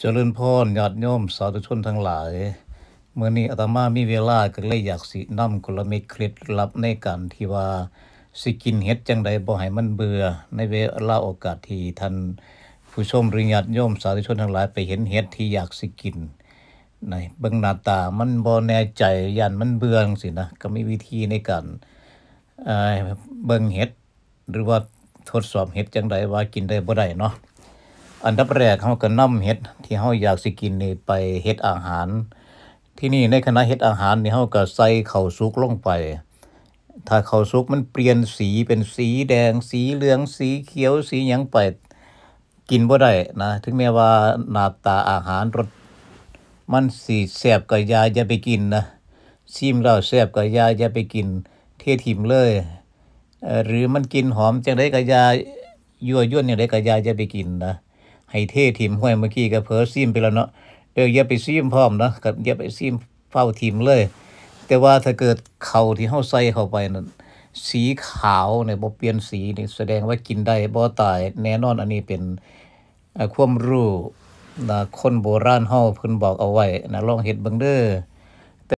เจริญพรญาติโยมสาธุชนทั้งหลาย เมื่อนี้ อาตมามีเวลาก็เลยอยากสินำกลมิเคลิดลับในการที่ว่าสิกินเฮ็ดจังใดบ่ให้มันเบื่อในเวลาโอกาสที่ท่านผู้ชมหรือญาติโยมสาธุชนทั้งหลายไปเห็นเฮ็ดที่อยากสิกินในเบิ่งหน้าตามันบ่แน่ใจยันมันเบื่อจังซี่นะ ก็มีวิธีในการเบิ่งเฮ็ดหรือว่าทดสอบเฮ็ดจังไดว่ากินได้บ่ได้เนาะอันดับแรกเขาก็นำเห็ด ที่เขาอยากสิกินนี่ไปเห็ดอาหาร ที่นี่ในคณะเห็ดอาหารนี่เขาก็ใส่ข้าวซุกลงไป ถ้าข้าวซุกมันเปลี่ยนสีเป็นสีแดง สีเหลือง สีเขียว สีหยังไปกินบ่ได้นะถึงแม้ว่าหน้าตาอาหารรสมันสีแสบกับยาอย่าไปกินนะซิมเราแสบกับยาอย่าไปกิน เทถิมเลยหรือมันกินหอมจังไดกับยายั่วยวนอย่างไดกับยาอย่าไปกินนะให้เท่ทีมห้วยเมื่อกี้ก็เพอซิมไปแล้วเนาะเอออย่าไปซิมพร้อมนะกับอย่าไปซิมเฝ้าทีมเลย แต่ว่าถ้าเกิดเข่าที่เข้าใส่เข้าไปนั้นสีขาวเนี่ยบอเปลี่ยนสีนี่แสดงว่ากินได้บอตาย แน่นอนอันนี้เป็นความรู้นะคนโบราณเฮาเพิ่นบอกเอาไว้นะลองเห็ดเบิ่งเด้อ